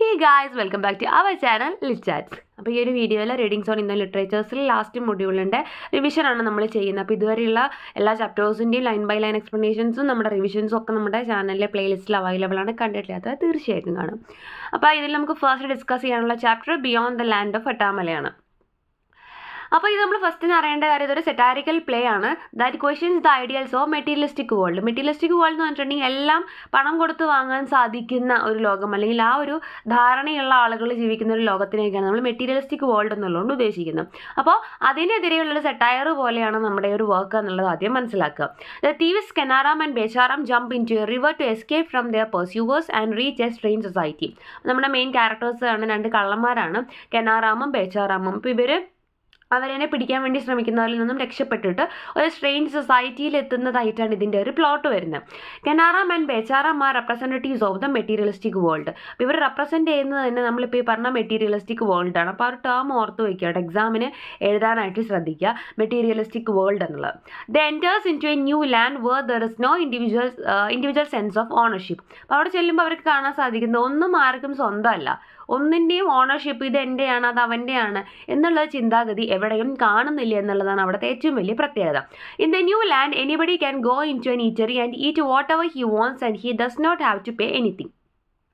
Hey guys welcome back to our channel ലിറ്റാറ്റ് അപ്പോൾ ഈ ഒരു വീഡിയോയിൽ റീഡിങ്സ് ഓൺ ഇന്ത്യൻ ലിറ്ററേച്ചേഴ്സിൽ ലാസ്റ്റ് മൊഡ്യൂളിൻ്റെ റിവിഷനാണ് നമ്മൾ ചെയ്യുന്നത് അപ്പോൾ ഇതുവരെയുള്ള എല്ലാ ചാപ്റ്റേഴ്സിൻ്റെയും ലൈൻ ബൈ ലൈൻ എക്സ്പ്ലനേഷൻസും നമ്മുടെ റിവിഷൻസും ഒക്കെ നമ്മുടെ ചാനലിലെ പ്ലേലിസ്റ്റിൽ അവൈലബിൾ ആണ് കണ്ടിട്ടില്ലാത്തത് തീർച്ചയായിട്ടും കാണും അപ്പോൾ ഇതിൽ നമുക്ക് ഫസ്റ്റ് ഡിസ്കസ് ചെയ്യാനുള്ള chapter beyond the land of എട്ടാമലയാണ് അപ്പോൾ ഇത് നമ്മൾ ഫസ്റ്റിന് അറിയേണ്ട കാര്യം ഇതൊരു സെറ്റാരിക്കൽ പ്ലേ ആണ് that questions the ideals of materialistic world materialistic world എന്ന് പറഞ്ഞിട്ടുണ്ടെങ്കിൽ എല്ലാം പണം കൊടുത്ത് വാങ്ങാൻ സാധിക്കുന്ന ഒരു ലോകം അല്ലെങ്കിൽ ആ ഒരു ധാരണയുള്ള ആളുകൾ ജീവിക്കുന്ന ഒരു ലോകത്തിനേക്കാണ് നമ്മൾ മെറ്റീരിയലിസ്റ്റിക് വേൾഡ് എന്നുള്ളതുകൊണ്ട് ഉദ്ദേശിക്കുന്നത് അപ്പോൾ അതിനെതിരെയുള്ളൊരു സെറ്റയർ പോലെയാണ് നമ്മുടെ ഒരു വർക്ക് എന്നുള്ളത് ആദ്യം മനസ്സിലാക്കുക the thieves Kenaram and Becharam jump into river to escape from their pursuers and reach a strange society നമ്മുടെ മെയിൻ ക്യാരക്ടേഴ്സ് ആണ് രണ്ട് കള്ളന്മാരാണ് കെനാറാമും ബേച്ചാറാമും അപ്പോൾ ഇവർ അവരെന്നെ പിടിക്കാൻ വേണ്ടി ശ്രമിക്കുന്നവരിൽ നിന്നും രക്ഷപ്പെട്ടിട്ട് ഒരു സ്ട്രെയിൻഡ് സൊസൈറ്റിയിൽ എത്തുന്നതായിട്ടാണ് ഇതിൻ്റെ ഒരു പ്ലോട്ട് വരുന്നത് Kenaram and Becharam are representatives of the materialistic world ഇവർ റെപ്രസെൻറ്റ് ചെയ്യുന്നത് തന്നെ നമ്മളിപ്പോൾ ഈ പറഞ്ഞ മെറ്റീരിയലിസ്റ്റിക് വേൾഡ് ആണ് അപ്പോൾ ആ ഒരു ടേം ഓർത്ത് വയ്ക്കുക കേട്ടോ എക്സാമിന് എഴുതാനായിട്ട് ശ്രദ്ധിക്കുക മെറ്റീരിയലിസ്റ്റിക് വേൾഡ് എന്നുള്ളത് they enters into a new land where there is no individual individual sense of ownership അപ്പോൾ അവിടെ ചെല്ലുമ്പോൾ അവർക്ക് കാണാൻ സാധിക്കുന്നത് ഒന്നും ആർക്കും സ്വന്തമല്ല ഒന്നിൻ്റെയും ഓണർഷിപ്പ് ഇത് എൻ്റെയാണ് അത് അവൻ്റെയാണ് എന്നുള്ള ചിന്താഗതി എവിടെയും കാണുന്നില്ല എന്നുള്ളതാണ് അവിടുത്തെ ഏറ്റവും വലിയ പ്രത്യേകത in the new land anybody can go into an eatery and eat whatever he wants and he does not have to pay anything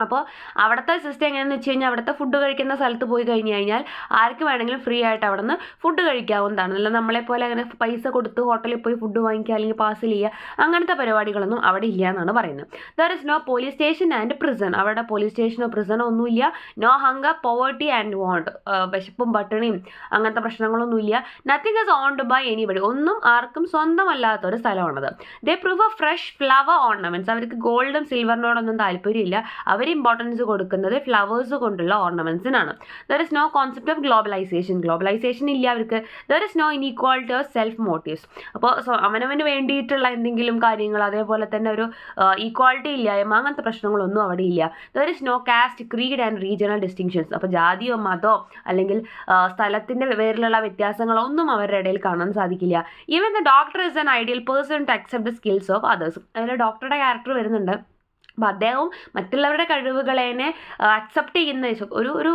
അപ്പോൾ അവിടുത്തെ സിസ്റ്റം എങ്ങനെയാണെന്ന് വെച്ച് കഴിഞ്ഞാൽ അവിടുത്തെ ഫുഡ് കഴിക്കുന്ന സ്ഥലത്ത് പോയി കഴിഞ്ഞ് കഴിഞ്ഞാൽ ആർക്ക് വേണമെങ്കിലും ഫ്രീ ആയിട്ട് അവിടെ നിന്ന് ഫുഡ് കഴിക്കാവുന്നതാണ് അല്ല നമ്മളെപ്പോലെ അങ്ങനെ പൈസ കൊടുത്ത് ഹോട്ടലിൽ പോയി ഫുഡ് വാങ്ങിക്കുക അല്ലെങ്കിൽ പാസ് ചെയ്യുക അങ്ങനത്തെ പരിപാടികളൊന്നും അവിടെ ഇല്ല എന്നാണ് പറയുന്നത് there is no police station and prison അവിടെ പോലീസ് സ്റ്റേഷനോ പ്രിസണോ ഒന്നുമില്ല no hunger poverty and want വിശപ്പും പട്ടിണിയും അങ്ങനത്തെ പ്രശ്നങ്ങളൊന്നും ഇല്ല nothing is owned by anybody ഒന്നും ആർക്കും സ്വന്തമല്ലാത്ത ഒരു സ്ഥലമാണത് they prefer fresh flower ornaments അവർക്ക് ഗോൾഡും സിൽവറിനോടൊന്നും താല്പര്യമില്ല അവർ ഇമ്പോർട്ടൻസ് കൊടുക്കുന്നത് ഫ്ലവേഴ്സ് കൊണ്ടുള്ള ഓർണമെൻറ്റ്സിനാണ് there is no concept of globalisation globalisation ഇല്ല അവർക്ക് there is no inequality of self motives അപ്പോൾ അവനവന് വേണ്ടിയിട്ടുള്ള എന്തെങ്കിലും കാര്യങ്ങൾ അതേപോലെ തന്നെ ഒരു ഈക്വാളിറ്റി ഇല്ലായ്മ അങ്ങനത്തെ പ്രശ്നങ്ങളൊന്നും അവിടെ ഇല്ല there is no caste creed and regional distinctions അപ്പോൾ ജാതിയോ മതോ അല്ലെങ്കിൽ സ്ഥലത്തിൻ്റെ പേരിലുള്ള വ്യത്യാസങ്ങളോ ഒന്നും അവരുടെ ഇടയിൽ കാണാൻ സാധിക്കില്ല even the doctor is an ideal person to accept the skills of others അതിൽ ഡോക്ടറുടെ ക്യാരക്ടർ വരുന്നുണ്ട് അപ്പം അദ്ദേഹം മറ്റുള്ളവരുടെ കഴിവുകളേനെ അക്സെപ്റ്റ് ചെയ്യുന്ന ഒരു ഒരു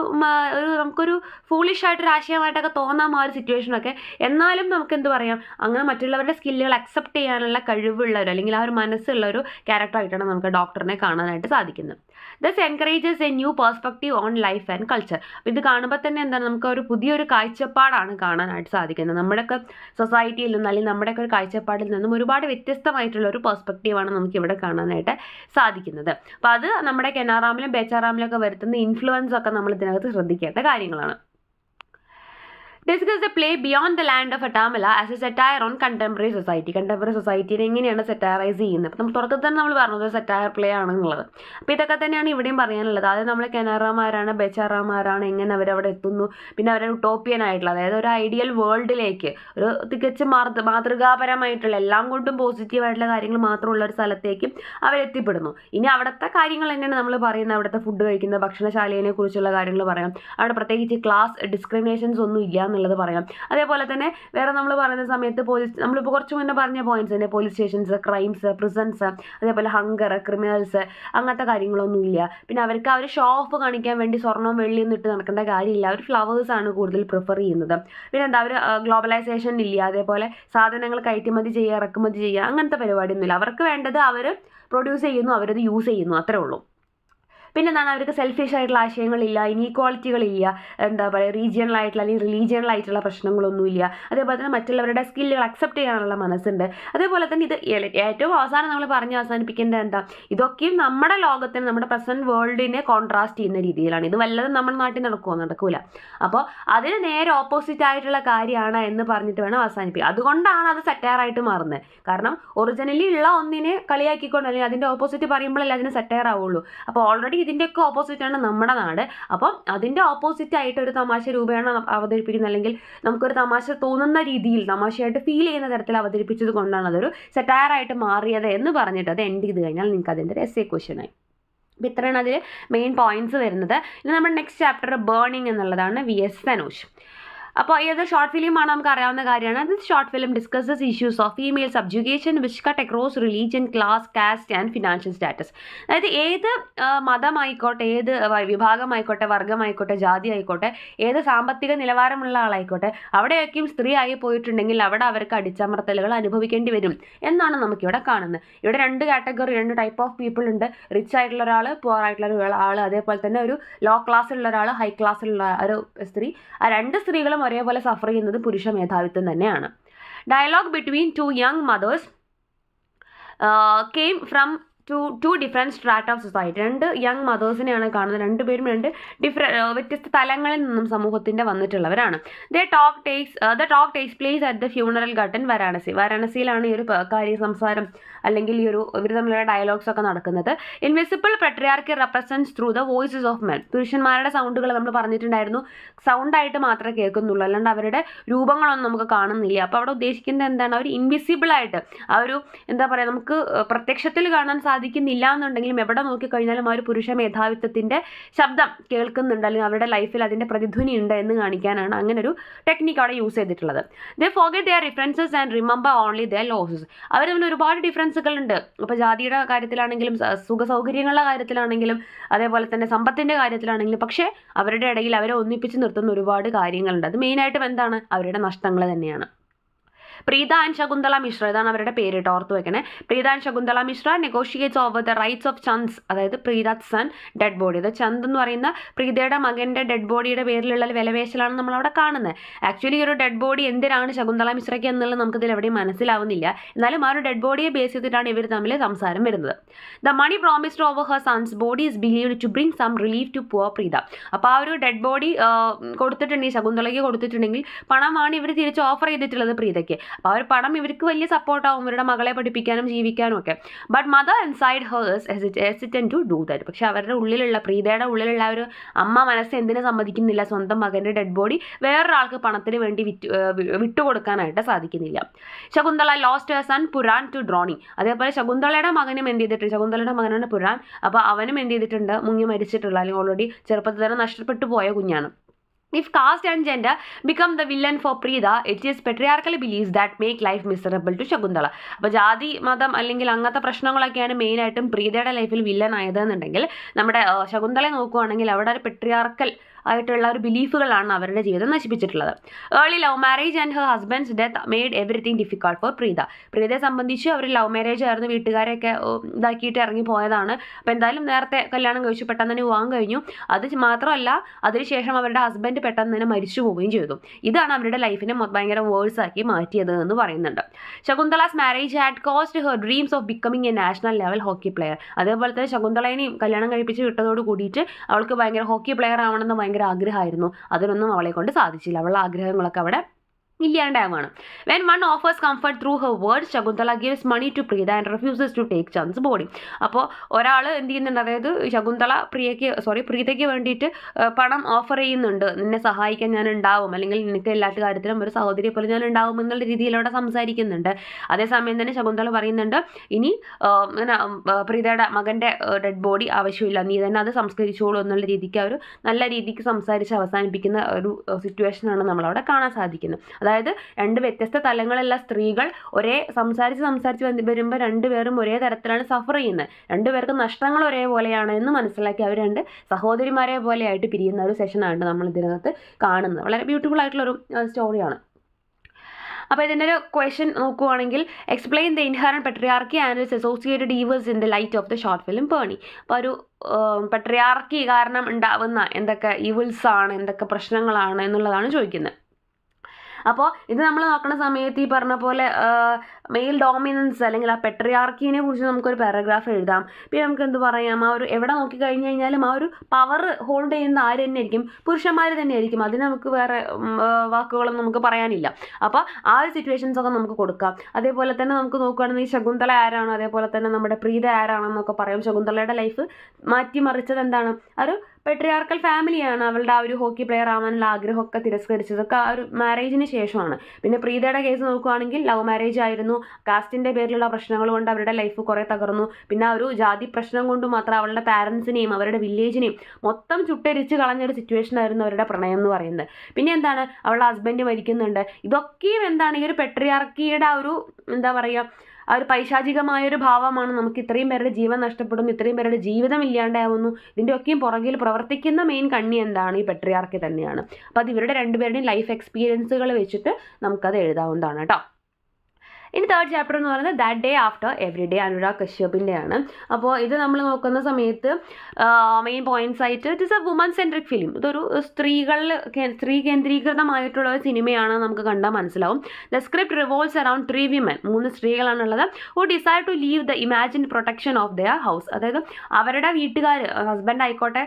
നമുക്കൊരു ഫൂളിഷ് ആയിട്ടൊരു ആശയമായിട്ടൊക്കെ തോന്നാം ആ ഒരു സിറ്റുവേഷനൊക്കെ എന്നാലും നമുക്ക് എന്ത് പറയാം അങ്ങനെ മറ്റുള്ളവരുടെ സ്കില്ലുകൾ അക്സെപ്റ്റ് ചെയ്യാനുള്ള കഴിവുള്ളവരോ അല്ലെങ്കിൽ ആ ഒരു മനസ്സുള്ള ഒരു ക്യാരക്ടറായിട്ടാണ് നമുക്ക് ഡോക്ടറിനെ കാണാനായിട്ട് സാധിക്കുന്നത് thus encourages a new perspective on life and culture ഇത് കാണുമ്പോൾ തന്നെ എന്താണ് നമുക്ക് ഒരു പുതിയൊരു കാഴ്ചപ്പാടാണ് കാണാനായിട്ട് സാധിക്കുന്നത് നമ്മുടെയൊക്കെ സൊസൈറ്റിയിൽ നിന്ന് അല്ലെങ്കിൽ നമ്മുടെയൊക്കെ ഒരു കാഴ്ചപ്പാടിൽ നിന്നും ഒരുപാട് വ്യത്യസ്തമായിട്ടുള്ള ഒരു പെർസ്പെക്റ്റീവാണ് നമുക്കിവിടെ കാണാനായിട്ട് സാധിക്കുന്നത് വരുന്നത് അപ്പോൾ അത് നമ്മുടെ കെനാറാമിലും ബേച്ചാറാമിലും ഒക്കെ വരുത്തുന്ന ഇൻഫ്ലുവൻസ് ഒക്കെ നമ്മൾ ഇതിനകത്ത് ശ്രദ്ധിക്കേണ്ട കാര്യങ്ങളാണ് discuss the play beyond the land of Hattamala as a satire on contemporary society contemporary സൊസൈറ്റിനെ എങ്ങനെയാണ് സെറ്റയറൈസ് ചെയ്യുന്നത് അപ്പം നമ്മൾ തുടക്കത്തിൽ തന്നെ നമ്മൾ പറഞ്ഞത് സെറ്റയർ പ്ലേ ആണെന്നുള്ളത് അപ്പം ഇതൊക്കെ തന്നെയാണ് ഇവിടെയും പറയാനുള്ളത് അതായത് നമ്മൾ കെനറാമാരാണ് ബെച്ചാറാമാരാണ് എങ്ങനെ അവരവിടെ എത്തുന്നു പിന്നെ അവരുടെ ടോപ്പിയൻ ആയിട്ടുള്ള അതായത് ഒരു ഐഡിയൽ വേൾഡിലേക്ക് ഒരു തികച്ചും മാതൃകാപരമായിട്ടുള്ള എല്ലാം കൊണ്ടും പോസിറ്റീവായിട്ടുള്ള കാര്യങ്ങൾ മാത്രമുള്ള ഒരു സ്ഥലത്തേക്ക് അവരെത്തിപ്പെടുന്നു ഇനി അവിടുത്തെ കാര്യങ്ങൾ തന്നെയാണ് നമ്മൾ പറയുന്നത് അവിടുത്തെ ഫുഡ് കഴിക്കുന്ന ഭക്ഷണശാലയെ കുറിച്ചുള്ള കാര്യങ്ങൾ പറയാം അവിടെ പ്രത്യേകിച്ച് ക്ലാസ് ഡിസ്ക്രിമിനേഷൻസ് ഒന്നും ഇല്ല എന്നുള്ളത് പറയാം അതേപോലെ തന്നെ വേറെ നമ്മൾ പറയുന്ന സമയത്ത് പോലീസ് നമ്മളിപ്പോൾ കുറച്ച് മുന്നേ പറഞ്ഞ പോയിന്റ്സ് തന്നെ പോലീസ് സ്റ്റേഷൻസ് ക്രൈംസ് പ്രിസൻസ് അതേപോലെ ഹങ്കർ ക്രിമിനൽസ് അങ്ങനത്തെ കാര്യങ്ങളൊന്നുമില്ല പിന്നെ അവർക്ക് അവർ ഷോ ഓഫ് കാണിക്കാൻ വേണ്ടി സ്വർണ്ണവും വെള്ളിയും ഇട്ട് നടക്കേണ്ട കാര്യമില്ല അവർ ഫ്ലവേഴ്സാണ് കൂടുതൽ പ്രിഫർ ചെയ്യുന്നത് പിന്നെ എന്താ അവർ ഗ്ലോബലൈസേഷൻ ഇല്ല അതേപോലെ സാധനങ്ങൾ കയറ്റുമതി ചെയ്യുക ഇറക്കുമതി ചെയ്യുക അങ്ങനത്തെ പരിപാടിയൊന്നുമില്ല അവർക്ക് വേണ്ടത് അവർ പ്രൊഡ്യൂസ് ചെയ്യുന്നു അവരത് യൂസ് ചെയ്യുന്നു അത്രേ ഉള്ളൂ പിന്നെ എന്താണ് അവർക്ക് സെൽഫിഷ് ആയിട്ടുള്ള ആശയങ്ങളില്ല ഇനീക്വാളിറ്റികളില്ല എന്താ പറയുക റീജിയണൽ ആയിട്ടുള്ള അല്ലെങ്കിൽ റിലീജിയണൽ ആയിട്ടുള്ള പ്രശ്നങ്ങളൊന്നുമില്ല അതേപോലെ തന്നെ മറ്റുള്ളവരുടെ സ്കില്ലുകൾ അക്സെപ്റ്റ് ചെയ്യാനുള്ള മനസ്സുണ്ട് അതേപോലെ തന്നെ ഇത് ഏറ്റവും അവസാനം നമ്മൾ പറഞ്ഞ് അവസാനിപ്പിക്കേണ്ടത് എന്താ ഇതൊക്കെയും നമ്മുടെ ലോകത്തിന് നമ്മുടെ പ്രസൻറ്റ് വേൾഡിനെ കോൺട്രാസ്റ്റ് ചെയ്യുന്ന രീതിയിലാണ് ഇത് വല്ലതും നമ്മുടെ നാട്ടിൽ നടക്കുമോ നടക്കൂല അപ്പോൾ അതിന് നേരെ ഓപ്പോസിറ്റ് ആയിട്ടുള്ള കാര്യമാണ് എന്ന് പറഞ്ഞിട്ട് വേണം അവസാനിപ്പിക്കുക അതുകൊണ്ടാണ് അത് സെറ്റയറായിട്ട് മാറുന്നത് കാരണം ഒറിജിനലി ഉള്ള ഒന്നിനെ കളിയാക്കിക്കൊണ്ട് അല്ലെങ്കിൽ അതിൻ്റെ ഓപ്പോസിറ്റ് പറയുമ്പോഴല്ലേ അതിന് സറ്റയർ ആവുള്ളൂ അപ്പോൾ ഓൾറെഡി ഇതിൻ്റെയൊക്കെ ഓപ്പോസിറ്റാണ് നമ്മുടെ നാട് അപ്പം അതിൻ്റെ ഓപ്പോസിറ്റ് ആയിട്ട് ഒരു തമാശ രൂപേണ അവതരിപ്പിക്കുന്നത് അല്ലെങ്കിൽ നമുക്കൊരു തമാശ തോന്നുന്ന രീതിയിൽ തമാശയായിട്ട് ഫീൽ ചെയ്യുന്ന തരത്തിൽ അവതരിപ്പിച്ചത് കൊണ്ടാണ് അതൊരു സെറ്റയറായിട്ട് മാറിയത് എന്ന് പറഞ്ഞിട്ട് അത് എൻഡ് ചെയ്ത് കഴിഞ്ഞാൽ നിങ്ങൾക്ക് അതിൻ്റെ എസ് എ ക്വസ്റ്റ്യനായി അപ്പോൾ ഇത്രയാണ് അതിൽ മെയിൻ പോയിന്റ്സ് വരുന്നത് ഇനി നമ്മുടെ നെക്സ്റ്റ് ചാപ്റ്റർ ബേണിംഗ് എന്നുള്ളതാണ് വി എസ് സനോഷ് അപ്പോൾ ഏത് ഷോർട്ട് ഫിലിമാണ് നമുക്ക് അറിയാവുന്ന കാര്യമാണ് this short film discusses issues of female subjugation which cut across religion class caste and financial status അതായത് ഏത് മതമായിക്കോട്ടെ ഏത് വിഭാഗമായിക്കോട്ടെ വർഗമായിക്കോട്ടെ ജാതി ആയിക്കോട്ടെ ഏത് സാമ്പത്തിക നിലവാരമുള്ള ആളായിക്കോട്ടെ അവിടെയൊക്കെയും സ്ത്രീ ആയി പോയിട്ടുണ്ടെങ്കിൽ അവിടെ അവർക്ക് അടിച്ചമർത്തലുകൾ അനുഭവിക്കേണ്ടി വരും എന്നാണ് നമുക്കിവിടെ കാണുന്നത് ഇവിടെ രണ്ട് കാറ്റഗറി രണ്ട് ടൈപ്പ് ഓഫ് പീപ്പിൾ ഉണ്ട് റിച്ച് ആയിട്ടുള്ള ഒരാൾ പുവർ ആയിട്ടുള്ള ഒരാൾ അതേപോലെ തന്നെ ഒരു ലോ ക്ലാസ്സിലുള്ള ഒരാൾ ഹൈ ക്ലാസ്സിലുള്ള ഒരു സ്ത്രീ ആ രണ്ട് സ്ത്രീകളും ഒരേപോലെ സഫർ ചെയ്യുന്നത് പുരുഷ മേധാവിത്വം തന്നെയാണ് dialogue between two young mothers came from two two different strata of society രണ്ട് യങ് മദേഴ്സിനെയാണ് കാണുന്നത് രണ്ടുപേരും രണ്ട് ഡിഫറെ വ്യത്യസ്ത തലങ്ങളിൽ നിന്നും സമൂഹത്തിൻ്റെ വന്നിട്ടുള്ളവരാണ് the talk takes the talk takes place at the funeral ഗട്ടൻ വാരാണസി വാരാണസിയിലാണ് ഈ ഒരു കാര്യ സംസാരം അല്ലെങ്കിൽ ഈ ഒരു ഇവർ തമ്മിലുള്ള ഡയലോഗ്സ് ഒക്കെ നടക്കുന്നത് invisible patriarchy represents through the voices of men പുരുഷന്മാരുടെ സൗണ്ടുകൾ നമ്മൾ പറഞ്ഞിട്ടുണ്ടായിരുന്നു സൗണ്ടായിട്ട് മാത്രമേ കേൾക്കുന്നുള്ളൂ അല്ലാണ്ട് അവരുടെ രൂപങ്ങളൊന്നും നമുക്ക് കാണുന്നില്ല അപ്പോൾ അവിടെ ഉദ്ദേശിക്കുന്നത് എന്താണ് അവർ ഇൻവിസിബിളായിട്ട് ആ ഒരു എന്താ പറയുക നമുക്ക് പ്രത്യക്ഷത്തിൽ കാണാൻ സാധിക്കും സാധിക്കുന്നില്ല എന്നുണ്ടെങ്കിലും എവിടെ നോക്കിക്കഴിഞ്ഞാലും ആ ഒരു പുരുഷ മേധാവിത്വത്തിൻ്റെ ശബ്ദം കേൾക്കുന്നുണ്ട് അല്ലെങ്കിൽ അവരുടെ ലൈഫിൽ അതിൻ്റെ പ്രതിധ്വനി ഉണ്ട് എന്ന് കാണിക്കാനാണ് അങ്ങനെ ഒരു ടെക്നിക്ക് അവിടെ യൂസ് ചെയ്തിട്ടുള്ളത് they forgot their differences and remember only the losses അവർ തമ്മിൽ ഒരുപാട് ഡിഫറൻസുകളുണ്ട് അപ്പോൾ ജാതിയുടെ കാര്യത്തിലാണെങ്കിലും സുഖ സൗകര്യങ്ങളുടെ കാര്യത്തിലാണെങ്കിലും അതേപോലെ തന്നെ സമ്പത്തിൻ്റെ കാര്യത്തിലാണെങ്കിലും പക്ഷേ അവരുടെ ഇടയിൽ അവരെ ഒന്നിപ്പിച്ച് നിർത്തുന്ന ഒരുപാട് കാര്യങ്ങളുണ്ട് അത് മെയിനായിട്ടും എന്താണ് അവരുടെ നഷ്ടങ്ങൾ തന്നെയാണ് പ്രീത ആൻഡ് ശകുന്തള മിശ്ര ഇതാണ് അവരുടെ കേട്ടോ ഓർത്ത് വെക്കണേ Preeta and Shakuntala Mishra negotiates over the rights of Chand's അതായത് പ്രീത സൺ ഡെഡ് ബോഡി അത് ചന്ദ് എന്ന് പറയുന്ന പ്രീതയുടെ മകൻ്റെ ഡെഡ് ബോഡിയുടെ പേരിലുള്ള വിലവേശലാണ് അവിടെ കാണുന്നത് ആക്ച്വലി ഒരു ഡെഡ് ബോഡി എന്തിനാണ് ശകുന്തള മിശ്രയ്ക്ക് എന്നുള്ളത് നമുക്കിതിൽ എവിടെയും മനസ്സിലാവുന്നില്ല എന്നാലും ആ ഒരു ഡെഡ് ബോഡിയെ ബേസ് ചെയ്തിട്ടാണ് ഇവർ തമ്മിൽ സംസാരം വരുന്നത് the money promised over her son's body is believed to bring some relief to poor Preeta അപ്പോൾ ആ ഒരു ഡെഡ് ബോഡി കൊടുത്തിട്ടുണ്ടെങ്കിൽ ശകുന്തളയ്ക്ക് കൊടുത്തിട്ടുണ്ടെങ്കിൽ പണമാണ് ഇവർ തിരിച്ച് ഓഫർ ചെയ്തിട്ടുള്ളത് പ്രീതയ്ക്ക് അപ്പോൾ അവർ പണം ഇവർക്ക് വലിയ സപ്പോർട്ടാവും ഇവരുടെ മകളെ പഠിപ്പിക്കാനും ജീവിക്കാനും ഒക്കെ but mother inside hers hesitant to do that പക്ഷേ അവരുടെ ഉള്ളിലുള്ള പ്രീതയുടെ ഉള്ളിലുള്ള ഒരു അമ്മ മനസ്സ് എന്തിനു സമ്മതിക്കുന്നില്ല സ്വന്തം മകൻ്റെ ഡെഡ് ബോഡി വേറൊരാൾക്ക് പണത്തിന് വേണ്ടി വിറ്റ് വിട്ടുകൊടുക്കാനായിട്ട് സാധിക്കുന്നില്ല Shakuntala lost a son Puran to drowning അതേപോലെ ശകുന്തളയുടെ മകനും എന്ത് ചെയ്തിട്ടുണ്ട് ശകുന്തളയുടെ മകനാണ് പുരാൻ അപ്പോൾ അവനും എന്ത് ചെയ്തിട്ടുണ്ട് മുങ്ങി മരിച്ചിട്ടുള്ള അല്ലെങ്കിൽ ഓൾറെഡി ചെറുപ്പത്തിൽ തന്നെ നഷ്ടപ്പെട്ടു പോയ കുഞ്ഞാണ് If caste and gender become the villain for Preeta, it is patriarchal beliefs that make life miserable to Shakuntala. അപ്പോൾ ജാതി മതം അല്ലെങ്കിൽ അങ്ങനത്തെ പ്രശ്നങ്ങളൊക്കെയാണ് മെയിനായിട്ടും പ്രീതയുടെ ലൈഫിൽ വില്ലൻ ആയതെന്നുണ്ടെങ്കിൽ നമ്മുടെ ശകുന്തളെ നോക്കുകയാണെങ്കിൽ അവിടെ ഒരു പെട്രിയാർക്കൽ ആയിട്ടുള്ള ഒരു ബിലീഫുകളാണ് അവരുടെ ജീവിതം നശിപ്പിച്ചിട്ടുള്ളത് early love marriage and her husband's death made everything difficult for Preeta പ്രീതയെ സംബന്ധിച്ച് അവർ ലവ് മാരേജ് ആയിരുന്നു വീട്ടുകാരെയൊക്കെ ഇതാക്കിയിട്ട് ഇറങ്ങി പോയതാണ് അപ്പോൾ എന്തായാലും നേരത്തെ കല്യാണം കഴിച്ചു പെട്ടെന്ന് തന്നെ പോകാൻ കഴിഞ്ഞു അത് മാത്രമല്ല അതിനുശേഷം അവരുടെ ഹസ്ബൻഡ് പെട്ടെന്ന് തന്നെ മരിച്ചു പോവുകയും ചെയ്തു ഇതാണ് അവരുടെ ലൈഫിനെ ഭയങ്കര വേഴ്സ് ആക്കി മാറ്റിയത് എന്ന് പറയുന്നുണ്ട് Shakuntala's marriage at cost her dreams of becoming a national level hockey player അതേപോലെ തന്നെ ശകുന്തളേനെയും കല്യാണം കഴിപ്പിച്ച് വിട്ടതോട് കൂടിയിട്ട് അവൾക്ക് ഭയങ്കര ഹോക്കി പ്ലെയർ ആവണമെന്ന് ഭയങ്കര ഭയങ്കര ആഗ്രഹമായിരുന്നു അതിനൊന്നും അവളെ കൊണ്ട് സാധിച്ചില്ല അവളുടെ ആഗ്രഹങ്ങളൊക്കെ അവിടെ ഇല്ലാണ്ടാവുകയാണ് when one offers comfort through her word Shakuntala gives money to Preeta and refuses to take Chand's body അപ്പോൾ ഒരാൾ എന്ത് ചെയ്യുന്നുണ്ട് അതായത് ശകുന്തള പ്രിയയ്ക്ക് സോറി പ്രീതയ്ക്ക് വേണ്ടിയിട്ട് പണം ഓഫർ ചെയ്യുന്നുണ്ട് നിന്നെ സഹായിക്കാൻ ഞാൻ ഉണ്ടാവും അല്ലെങ്കിൽ നിനക്ക് എല്ലാ കാര്യത്തിലും ഒരു സഹോദരിയെ പോലെ ഞാൻ ഉണ്ടാവും എന്നുള്ള രീതിയിലൂടെ സംസാരിക്കുന്നുണ്ട് അതേസമയം തന്നെ ശകുന്തള പറയുന്നുണ്ട് ഇനി പ്രീതയുടെ മകൻ്റെ ഡെഡ് ബോഡി ആവശ്യമില്ല നീ തന്നെ അത് സംസ്കരിച്ചോളൂ എന്നുള്ള രീതിക്ക് അവർ നല്ല രീതിക്ക് സംസാരിച്ച് അവസാനിപ്പിക്കുന്ന ഒരു സിറ്റുവേഷനാണ് നമ്മളവിടെ കാണാൻ സാധിക്കുന്നത് അതായത് രണ്ട് വ്യത്യസ്ത തലങ്ങളുള്ള സ്ത്രീകൾ ഒരേ സംസാരിച്ച് സംസാരിച്ച് വരുമ്പോൾ രണ്ടുപേരും ഒരേ തരത്തിലാണ് സഫർ ചെയ്യുന്നത് രണ്ടുപേർക്കും നഷ്ടങ്ങൾ ഒരേപോലെയാണ് എന്ന് മനസ്സിലാക്കി അവർ രണ്ട് സഹോദരിമാരെ പോലെയായിട്ട് പിരിയുന്ന ഒരു സെഷനാണ് നമ്മൾ ഇതിനകത്ത് കാണുന്നത് വളരെ ബ്യൂട്ടിഫുൾ ആയിട്ടുള്ളൊരു സ്റ്റോറിയാണ് അപ്പോൾ ഇതിൻ്റെ ഒരു ക്വസ്റ്റ്യൻ നോക്കുവാണെങ്കിൽ explain the inherent patriarchy and its associated evils in the light of the short film burning അപ്പോൾ ഒരു പെട്രിയാർക്കി കാരണം ഉണ്ടാവുന്ന എന്തൊക്കെ ഈവിൾസ് ആണ് എന്തൊക്കെ പ്രശ്നങ്ങളാണ് എന്നുള്ളതാണ് ചോദിക്കുന്നത് അപ്പോൾ ഇത് നമ്മൾ നോക്കുന്ന സമയത്ത് ഈ പറഞ്ഞ പോലെ മെയിൽ ഡോമിനൻസ് അല്ലെങ്കിൽ ആ പെട്രിയാർക്കിനെ കുറിച്ച് നമുക്കൊരു പാരഗ്രാഫ് എഴുതാം പിന്നെ നമുക്ക് എന്ത് പറയാം ആ ഒരു എവിടെ നോക്കി കഴിഞ്ഞ് കഴിഞ്ഞാലും ആ ഒരു പവർ ഹോൾഡ് ചെയ്യുന്ന ആര് തന്നെ ആയിരിക്കും പുരുഷന്മാർ തന്നെ ആയിരിക്കും അതിന് നമുക്ക് വേറെ വാക്കുകളൊന്നും നമുക്ക് പറയാനില്ല അപ്പോൾ ആ ഒരു സിറ്റുവേഷൻസ് ഒക്കെ നമുക്ക് കൊടുക്കാം അതേപോലെ തന്നെ നമുക്ക് നോക്കുകയാണെങ്കിൽ ശകുന്തള ആരാണ് അതേപോലെ തന്നെ നമ്മുടെ പ്രീത ആരാണെന്നൊക്കെ പറയാം ശകുന്തളയുടെ ലൈഫ് മാറ്റിമറിച്ചത് എന്താണ് ഒരു പെട്രിയാർക്കൽ ഫാമിലിയാണ് അവളുടെ ആ ഒരു ഹോക്കി പ്ലെയർ ആവാനുള്ള ആഗ്രഹമൊക്കെ തിരസ്കരിച്ചതൊക്കെ ആ ഒരു മാരേജിന് ശേഷമാണ് പിന്നെ പ്രീതയുടെ കേസ് നോക്കുകയാണെങ്കിൽ ലവ് മാരേജ് ആയിരുന്നു കാസ്റ്റിൻ്റെ പേരിലുള്ള പ്രശ്നങ്ങൾ കൊണ്ട് അവരുടെ ലൈഫ് കുറേ തകർന്നു പിന്നെ ആ ഒരു ജാതി പ്രശ്നം കൊണ്ട് മാത്രം അവളുടെ പാരൻസിനെയും അവരുടെ വില്ലേജിനെയും മൊത്തം ചുട്ടരിച്ച് കളഞ്ഞൊരു സിറ്റുവേഷൻ ആയിരുന്നു അവരുടെ പ്രണയം എന്ന് പറയുന്നത് പിന്നെ എന്താണ് അവളുടെ ഹസ്ബൻഡ് മരിക്കുന്നുണ്ട് ഇതൊക്കെയും എന്താണ് ഈ ഒരു പെട്രിയാർക്കിയുടെ ആ ഒരു എന്താ പറയുക ആ ഒരു പൈശാചികമായൊരു ഒരു ഭാവമാണ് നമുക്ക് ഇത്രയും പേരുടെ ജീവൻ നഷ്ടപ്പെടുന്നു ഇത്രയും പേരുടെ ജീവിതം ഇല്ലാണ്ടാവുന്നു ഇതിൻ്റെയൊക്കെയും പുറകിൽ പ്രവർത്തിക്കുന്ന മെയിൻ കണ്ണി എന്താണ് ഈ പെട്രിയാർക്കി തന്നെയാണ് അപ്പോൾ അത് ഇവരുടെ രണ്ടുപേരുടെയും ലൈഫ് എക്സ്പീരിയൻസുകൾ വെച്ചിട്ട് നമുക്കത് എഴുതാവുന്നതാണ് കേട്ടോ ഇനി തേർഡ് ചാപ്റ്റർ എന്ന് പറയുന്നത് that day after every day Anurag കശ്യപിൻ്റെ ആണ് അപ്പോൾ ഇത് നമ്മൾ നോക്കുന്ന സമയത്ത് മെയിൻ പോയിന്റ്സ് ആയിട്ട് it is a woman centric film ഇതൊരു സ്ത്രീകളിൽ സ്ത്രീ കേന്ദ്രീകൃതമായിട്ടുള്ള ഒരു സിനിമയാണ് നമുക്ക് കണ്ടാൽ മനസ്സിലാവും the script revolves around three women മൂന്ന് സ്ത്രീകളാണുള്ളത് who decide to leave the imagined protection of their house അതായത് അവരുടെ വീട്ടുകാർ ഹസ്ബൻഡ് ആയിക്കോട്ടെ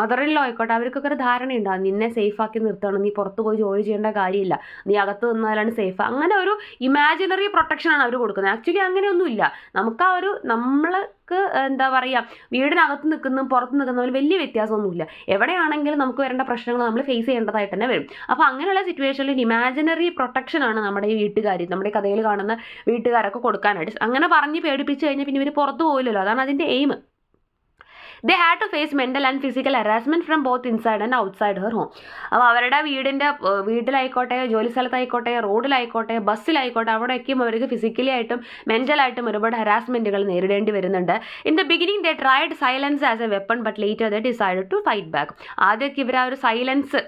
മദർ ഇൻ ലോ ആയിക്കോട്ടെ അവർക്കൊക്കെ ഒരു ധാരണയുണ്ടാകും നിന്നെ സേഫാക്കി നിർത്തണം നീ പുറത്ത് പോയി ജോലി ചെയ്യേണ്ട കാര്യമില്ല നീ അകത്ത് നിന്നാലാണ് സേഫ് അങ്ങനെ ഒരു ഇമാജിനറി ചെറിയ പ്രൊട്ടക്ഷനാണ് അവർ കൊടുക്കുന്നത് ആക്ച്വലി അങ്ങനെയൊന്നുമില്ല നമുക്ക് ആ ഒരു നമ്മൾക്ക് എന്താ പറയുക വീടിനകത്ത് നിൽക്കുന്നതും പുറത്ത് നിൽക്കുന്നതും വലിയ വ്യത്യാസമൊന്നുമില്ല എവിടെയാണെങ്കിലും നമുക്ക് വരേണ്ട പ്രശ്നങ്ങൾ നമ്മൾ ഫേസ് ചെയ്യേണ്ടതായിട്ട് തന്നെ വരും അപ്പോൾ അങ്ങനെയുള്ള സിറ്റുവേഷനിൽ ഇമാജിനറി പ്രൊട്ടക്ഷനാണ് നമ്മുടെ ഈ വീട്ടുകാർ നമ്മുടെ കഥയിൽ കാണുന്ന വീട്ടുകാരൊക്കെ കൊടുക്കാനായിട്ട് അങ്ങനെ പറഞ്ഞ് പേടിപ്പിച്ച് കഴിഞ്ഞാൽ പിന്നെ ഇവർ പുറത്ത് പോകില്ലല്ലോ അതാണ് അതിൻ്റെ aim they had to face mental and physical harassment from both inside and outside her home അപ്പോൾ അവരുടെ വീടിൻ്റെ വീട്ടിലായിക്കോട്ടെ ജോലി സ്ഥലത്തായിക്കോട്ടെ റോഡിലായിക്കോട്ടെ ബസ്സിലായിക്കോട്ടെ അവിടെയൊക്കെയും അവർക്ക് ഫിസിക്കലി ആയിട്ടും മെൻ്റലായിട്ടും ഒരുപാട് ഹറാസ്മെൻറ്റുകൾ നേരിടേണ്ടി വരുന്നുണ്ട് in the beginning they tried silence as a weapon but later they decide to fight back ആദ്യമൊക്കെ ഇവർ ആ ഒരു സൈലൻസ്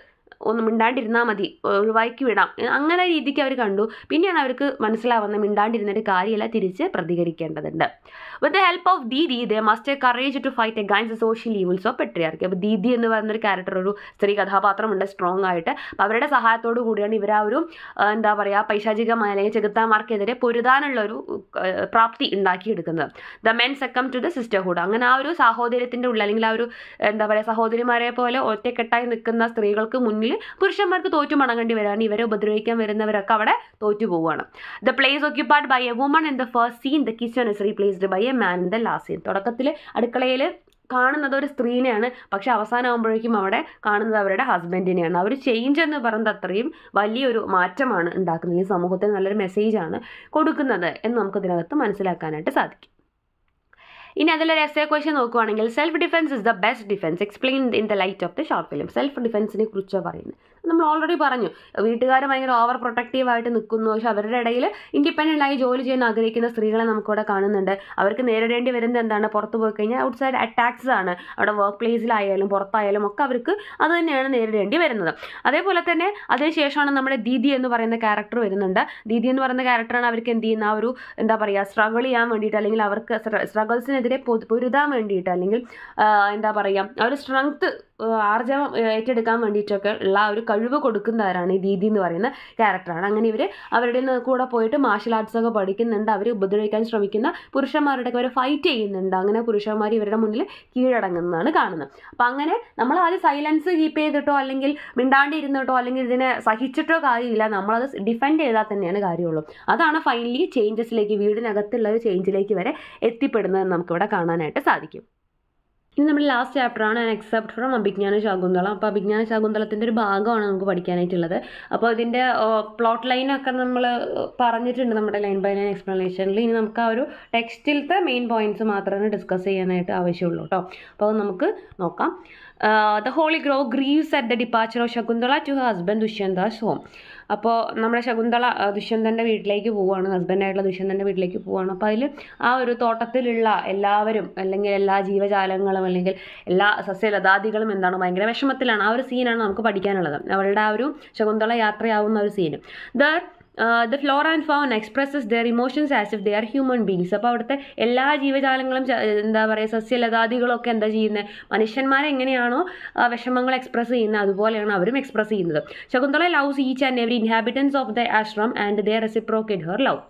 ഒന്ന് മിണ്ടാണ്ടിരുന്നാൽ മതി ഒഴിവാക്കി വിടാം അങ്ങനെ രീതിക്ക് അവർ കണ്ടു പിന്നെയാണ് അവർക്ക് മനസ്സിലാവുന്നത് മിണ്ടാണ്ടിരുന്നൊരു കാര്യമല്ല തിരിച്ച് പ്രതികരിക്കേണ്ടതുണ്ട് with the help of Didi they muster courage to fight against social evils of patriarchy അപ്പോൾ ദീദി എന്ന് പറയുന്നൊരു ക്യാരക്ടർ ഒരു സ്ത്രീ കഥാപാത്രമുണ്ട് സ്ട്രോങ് ആയിട്ട് അപ്പോൾ അവരുടെ സഹായത്തോടു കൂടിയാണ് ഇവർ ആ ഒരു എന്താ പറയുക പൈശാചികമായ അല്ലെങ്കിൽ ചെകുത്താന്മാർക്കെതിരെ പൊരുതാനുള്ള ഒരു പ്രാപ്തി ഉണ്ടാക്കിയെടുക്കുന്നത് the men succumb to the sisterhood അങ്ങനെ ആ ഒരു സാഹോദര്യത്തിൻ്റെ ഉള്ളിൽ അല്ലെങ്കിൽ ആ ഒരു എന്താ പറയുക സഹോദരിമാരെ പോലെ ഒറ്റക്കെട്ടായി നിൽക്കുന്ന സ്ത്രീകൾക്ക് മുന്നിൽ കളിയിൽ പുരുഷന്മാർക്ക് തോറ്റു മടങ്ങേണ്ടി വരികയാണ് ഇവരെ ഉപദ്രവിക്കാൻ വരുന്നവരൊക്കെ അവിടെ തോറ്റു പോവുകയാണ് the place occupied by a woman in the first scene the kitchen is replaced by a man in the last scene തുടക്കത്തിൽ അടുക്കളയിൽ കാണുന്നത് ഒരു സ്ത്രീനെയാണ് പക്ഷെ അവസാനമാകുമ്പോഴേക്കും അവിടെ കാണുന്നത് അവരുടെ ഹസ്ബൻഡിനെയാണ് അവർ ചേഞ്ച് എന്ന് പറയുന്നത് അത്രയും വലിയൊരു മാറ്റമാണ് ഉണ്ടാക്കുന്നത് ഈ സമൂഹത്തിന് നല്ലൊരു മെസ്സേജാണ് കൊടുക്കുന്നത് എന്ന് നമുക്ക് ഇതിനകത്ത് മനസ്സിലാക്കാനായിട്ട് സാധിക്കും ഇനി അതിലൊരു എസ് എ ക്വസ്റ്റ്യൻ നോക്കുവാണെങ്കിൽ self defence is the best defence explain in the light of the short film self ഡിഫൻസിനെ കുറിച്ചാണ് പറയുന്നത് നമ്മൾ ഓൾറെഡി പറഞ്ഞു വീട്ടുകാർ ഭയങ്കര ഓവർ പ്രൊട്ടക്റ്റീവായിട്ട് നിൽക്കുന്നു പക്ഷെ അവരുടെ ഇടയിൽ ആയി ജോലി ചെയ്യാൻ ആഗ്രഹിക്കുന്ന സ്ത്രീകളെ നമുക്കിവിടെ കാണുന്നുണ്ട് അവർക്ക് നേരിടേണ്ടി വരുന്നത് എന്താണ് പുറത്ത് പോയി കഴിഞ്ഞാൽ ഔട്ട്സൈഡ് അറ്റാക്സ് ആണ് അവിടെ വർക്ക് പ്ലേസിലായാലും പുറത്തായാലും ഒക്കെ അവർക്ക് അത് തന്നെയാണ് നേരിടേണ്ടി വരുന്നത് അതേപോലെ തന്നെ അതിനുശേഷമാണ് നമ്മുടെ ദീദി എന്ന് പറയുന്ന ക്യാരക്ടർ വരുന്നുണ്ട് ദീദി എന്ന് പറയുന്ന ക്യാരക്ടറാണ് അവർക്ക് എന്ത് ചെയ്യുന്ന ഒരു എന്താ പറയുക സ്ട്രഗിൾ ചെയ്യാൻ വേണ്ടിയിട്ട് അല്ലെങ്കിൽ അവർക്ക് സ്ട്രഗിൾസിനെതിരെ പൊരുതാൻ വേണ്ടിയിട്ട് അല്ലെങ്കിൽ എന്താ പറയുക ആ ഒരു സ്ട്രെങ്ത് ആർജവം ഏറ്റെടുക്കാൻ വേണ്ടിയിട്ടൊക്കെ ഉള്ള ഒരു കഴിവ് കൊടുക്കുന്നവരാണ് ഈ ദീദി എന്ന് പറയുന്ന ക്യാരക്ടറാണ് അങ്ങനെ ഇവർ അവരുടെ കൂടെ പോയിട്ട് മാർഷൽ ആർട്സൊക്കെ പഠിക്കുന്നുണ്ട് അവർ ഉപദ്രവിക്കാൻ ശ്രമിക്കുന്ന പുരുഷന്മാരുടെ ഒരു ഫൈറ്റ് ചെയ്യുന്നുണ്ട് അങ്ങനെ പുരുഷന്മാർ ഇവരുടെ മുന്നിൽ കീഴടങ്ങുന്നതാണ് കാണുന്നത് അപ്പം അങ്ങനെ നമ്മൾ ആദ്യം സൈലൻസ് കീപ്പ് ചെയ്തിട്ടോ അല്ലെങ്കിൽ മിണ്ടാണ്ടിരുന്നിട്ടോ അല്ലെങ്കിൽ ഇതിനെ സഹിച്ചിട്ടോ കാര്യമില്ല നമ്മളത് ഡിഫെൻഡ് ചെയ്താൽ തന്നെയാണ് കാര്യമുള്ളൂ അതാണ് ഫൈനലി ചേഞ്ചസിലേക്ക് വീടിനകത്തുള്ള ഒരു ചേഞ്ചിലേക്ക് വരെ എത്തിപ്പെടുന്നത് നമുക്കിവിടെ കാണാനായിട്ട് സാധിക്കും ഇനി നമ്മുടെ ലാസ്റ്റ് ചാപ്റ്ററാണ് an excerpt from Abhijnana Shakuntalam അപ്പോൾ അഭിജ്ഞാന ശാകുന്തളത്തിൻ്റെ ഒരു ഭാഗമാണ് നമുക്ക് പഠിക്കാനായിട്ടുള്ളത് അപ്പോൾ അതിൻ്റെ പ്ലോട്ട് ലൈനൊക്കെ നമ്മൾ പറഞ്ഞിട്ടുണ്ട് നമ്മുടെ ലൈൻ ബൈ ലൈൻ എക്സ്പ്ലനേഷനിൽ ഇനി നമുക്ക് ആ ഒരു ടെക്സ്റ്റിലത്തെ മെയിൻ പോയിന്റ്സ് മാത്രമേ ഡിസ്കസ് ചെയ്യാനായിട്ട് ആവശ്യമുള്ളൂ കേട്ടോ അപ്പോൾ നമുക്ക് നോക്കാം the holy grove grieves at the departure of Shakuntala to husband Dushyanta's home അപ്പോൾ നമ്മുടെ ശകുന്തള ദുഷ്യന്തൻ്റെ വീട്ടിലേക്ക് പോവുകയാണ് ഹസ്ബൻഡായിട്ടുള്ള ദുഷ്യന്തൻ്റെ വീട്ടിലേക്ക് പോവുകയാണ് അപ്പോൾ അതിൽ ആ ഒരു തോട്ടത്തിലുള്ള എല്ലാവരും അല്ലെങ്കിൽ എല്ലാ ജീവജാലങ്ങളും അല്ലെങ്കിൽ എല്ലാ സസ്യലതാദികളും എന്താണ് ഭയങ്കര വിഷമത്തിലാണ് ആ ഒരു സീനാണ് നമുക്ക് പഠിക്കാനുള്ളത് അവളുടെ ആ ഒരു ശകുന്തള യാത്രയാവുന്ന ഒരു scene there the flora and fauna expresses their emotions as if they are human beings അപ്പോൾ അവിടുത്തെ എല്ലാ ജീവജാലങ്ങളും എന്താ പറയുക സസ്യലതാദികളൊക്കെ എന്താ ചെയ്യുന്നത് മനുഷ്യന്മാരെങ്ങനെയാണോ വിഷമങ്ങൾ എക്സ്പ്രസ് ചെയ്യുന്നത് അതുപോലെയാണ് അവരും എക്സ്പ്രസ് ചെയ്യുന്നത് Shakuntala loves each and every inhabitants of the ashram and they reciprocate her love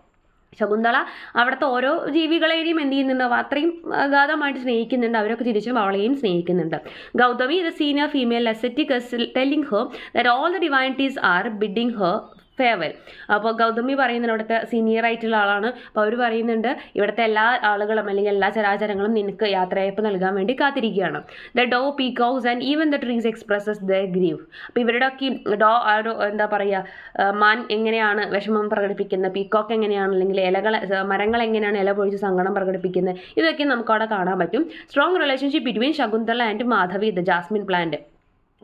Shakuntala അവിടുത്തെ ഓരോ ജീവികളെയും എന്ത് ചെയ്യുന്നുണ്ട് അത്രയും അഗാധമായിട്ട് സ്നേഹിക്കുന്നുണ്ട് അവരൊക്കെ തിരിച്ചും അവളെയും സ്നേഹിക്കുന്നുണ്ട് Gautami the senior female ascetic telling her that all the divinities are bidding her farewell അപ്പോൾ ഗൗതമി പറയുന്നുണ്ട് അവിടുത്തെ സീനിയർ ആയിട്ടുള്ള ആളാണ് അപ്പോൾ അവർ പറയുന്നുണ്ട് ഇവിടുത്തെ എല്ലാ ആളുകളും അല്ലെങ്കിൽ എല്ലാ ചരാചരങ്ങളും നിനക്ക് യാത്രയപ്പ് നൽകാൻ വേണ്ടി കാത്തിരിക്കുകയാണ് the doe peacocks and even the trees expresses the grief അപ്പോൾ ഒക്കെ ഡോ എന്താ പറയുക മാൻ എങ്ങനെയാണ് വിഷമം പ്രകടിപ്പിക്കുന്നത് പീക്കോക്ക് എങ്ങനെയാണ് അല്ലെങ്കിൽ ഇലകൾ മരങ്ങൾ എങ്ങനെയാണ് ഇല പൊഴിച്ച് സങ്കടം പ്രകടിപ്പിക്കുന്നത് ഇതൊക്കെ നമുക്ക് അവിടെ കാണാൻ പറ്റും strong relationship between Shakuntala and Madhavi the jasmine plant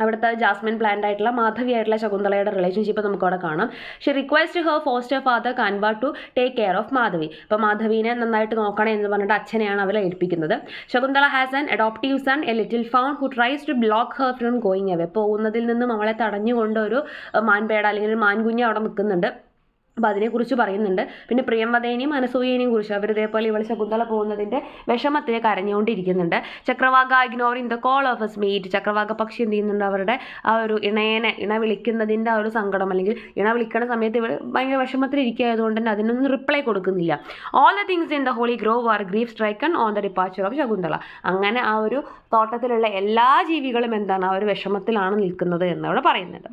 അവിടുത്തെ ജാസ്മിൻ പ്ലാന്റ് ആയിട്ടുള്ള മാധവി ആയിട്ടുള്ള ശകുന്തളയുടെ റിലേഷൻഷിപ്പ് നമുക്കവിടെ കാണാം she request her foster father Kanva to take care of Madhavi അപ്പോൾ മാധവിനെ നന്നായിട്ട് നോക്കണം എന്ന് പറഞ്ഞിട്ട് അച്ഛനെയാണ് അവരെ ഏൽപ്പിക്കുന്നത് Shakuntala has an adoptive son a little fawn who tries to block her from going away പോകുന്നതിൽ നിന്നും അവളെ തടഞ്ഞുകൊണ്ട് ഒരു മാൻപേട അല്ലെങ്കിൽ ഒരു മാൻകുഞ്ഞ് അവിടെ നിൽക്കുന്നുണ്ട് അപ്പോൾ അതിനെക്കുറിച്ച് പറയുന്നുണ്ട് പിന്നെ പ്രിയംവദേനെയും അനസൂയേനെയും കുറിച്ച് അവർ ഇതേപോലെ ഇവൾ ശകുന്തള പോകുന്നതിൻ്റെ വിഷമത്തിൽ കരഞ്ഞുകൊണ്ടിരിക്കുന്നുണ്ട് Chakravaka in the call of its mate Chakravaka പക്ഷി എന്ത് ചെയ്യുന്നുണ്ട് അവരുടെ ആ ഒരു ഇണയനെ ഇണ വിളിക്കുന്നതിൻ്റെ ആ ഒരു സങ്കടം അല്ലെങ്കിൽ ഇണ വിളിക്കുന്ന സമയത്ത് ഇവർ ഭയങ്കര വിഷമത്തിലിരിക്കുകയതുകൊണ്ട് തന്നെ അതിനൊന്നും റിപ്ലൈ കൊടുക്കുന്നില്ല all the things in the holy grove are grief stricken on the departure of Shakuntala അങ്ങനെ ആ ഒരു തോട്ടത്തിലുള്ള എല്ലാ ജീവികളും എന്താണ് ആ ഒരു വിഷമത്തിലാണ് നിൽക്കുന്നത് എന്നവിടെ പറയുന്നുണ്ട്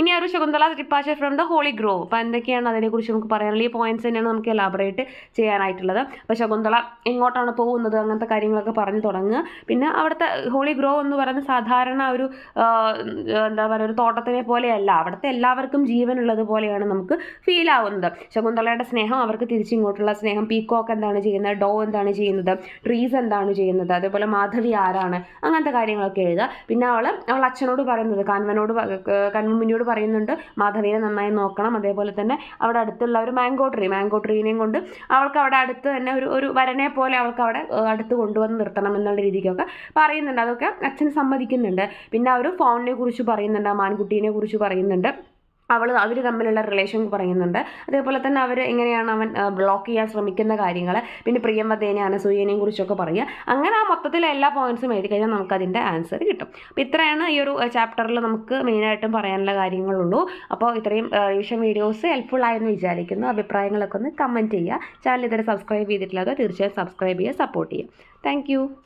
ഇനി ആ ഒരു Shakuntala departure from the holy grove അപ്പോൾ എന്തൊക്കെയാണ് അതിനെക്കുറിച്ച് നമുക്ക് പറയാനുള്ളത് ഈ പോയിന്റ്സ് തന്നെയാണ് നമുക്ക് എലാബറേറ്റ് ചെയ്യാനായിട്ടുള്ളത് അപ്പോൾ ശകുന്തള എങ്ങോട്ടാണ് പോകുന്നത് അങ്ങനത്തെ കാര്യങ്ങളൊക്കെ പറഞ്ഞു തുടങ്ങുക പിന്നെ അവിടുത്തെ ഹോളി ഗ്രോ എന്ന് പറയുന്നത് സാധാരണ ഒരു എന്താ പറയുക ഒരു തോട്ടത്തിനെ പോലെയല്ല അവിടുത്തെ എല്ലാവർക്കും ജീവനുള്ളത് പോലെയാണ് നമുക്ക് ഫീൽ ആവുന്നത് ശകുന്തളയുടെ സ്നേഹം അവർക്ക് തിരിച്ചിങ്ങോട്ടുള്ള സ്നേഹം പീക്കോക്ക് എന്താണ് ചെയ്യുന്നത് ഡോ എന്താണ് ചെയ്യുന്നത് ട്രീസ് എന്താണ് ചെയ്യുന്നത് അതേപോലെ മാധവി ആരാണ് അങ്ങനത്തെ കാര്യങ്ങളൊക്കെ എഴുതുക പിന്നെ അവൾ അവൾ അച്ഛനോട് പറയുന്നത് കൺവനോട് കൺമുമ്മിനോട് പറയുന്നുണ്ട് മാധവീനെ നന്നായി നോക്കണം അതേപോലെ തന്നെ അവിടെ അടുത്തുള്ള ഒരു മാംഗോ ട്രീ മാംഗോ ട്രീനെയും കൊണ്ട് അവൾക്ക് അവിടെ അടുത്ത് തന്നെ ഒരു ഒരു വരനെ പോലെ അവൾക്ക് അവിടെ അടുത്ത് കൊണ്ടുവന്ന് നിർത്തണം എന്നുള്ള രീതിക്കൊക്കെ പറയുന്നുണ്ട് അതൊക്കെ അച്ഛൻ സമ്മതിക്കുന്നുണ്ട് പിന്നെ ആ ഒരു ഫോണിനെ കുറിച്ച് പറയുന്നുണ്ട് ആ മാൻകുട്ടീനെ കുറിച്ച് പറയുന്നുണ്ട് അവൾ അവർ തമ്മിലുള്ള റിലേഷൻ പറയുന്നുണ്ട് അതേപോലെ തന്നെ അവർ എങ്ങനെയാണ് അവൻ ബ്ലോക്ക് ചെയ്യാൻ ശ്രമിക്കുന്ന കാര്യങ്ങൾ പിന്നെ പ്രിയംവദേനെ അനസൂയനെയും കുറിച്ചൊക്കെ പറയുക അങ്ങനെ ആ മൊത്തത്തിലെ എല്ലാ പോയിന്റ്സും എഴുതി കഴിഞ്ഞാൽ നമുക്കതിൻ്റെ ആൻസർ കിട്ടും അപ്പോൾ ഇത്രയാണ് ഈ ഒരു ചാപ്റ്ററിൽ നമുക്ക് മെയിനായിട്ടും പറയാനുള്ള കാര്യങ്ങളുള്ളൂ അപ്പോൾ ഇത്രയും റിവിഷൻ വീഡിയോസ് ഹെൽപ്ഫുൾ ആയെന്ന് വിചാരിക്കുന്നു അഭിപ്രായങ്ങളൊക്കെ ഒന്ന് കമൻറ്റ് ചെയ്യുക ചാനൽ ഇതുവരെ സബ്സ്ക്രൈബ് ചെയ്തിട്ടില്ലാതെ തീർച്ചയായും സബ്സ്ക്രൈബ് ചെയ്യുക സപ്പോർട്ട് ചെയ്യുക താങ്ക്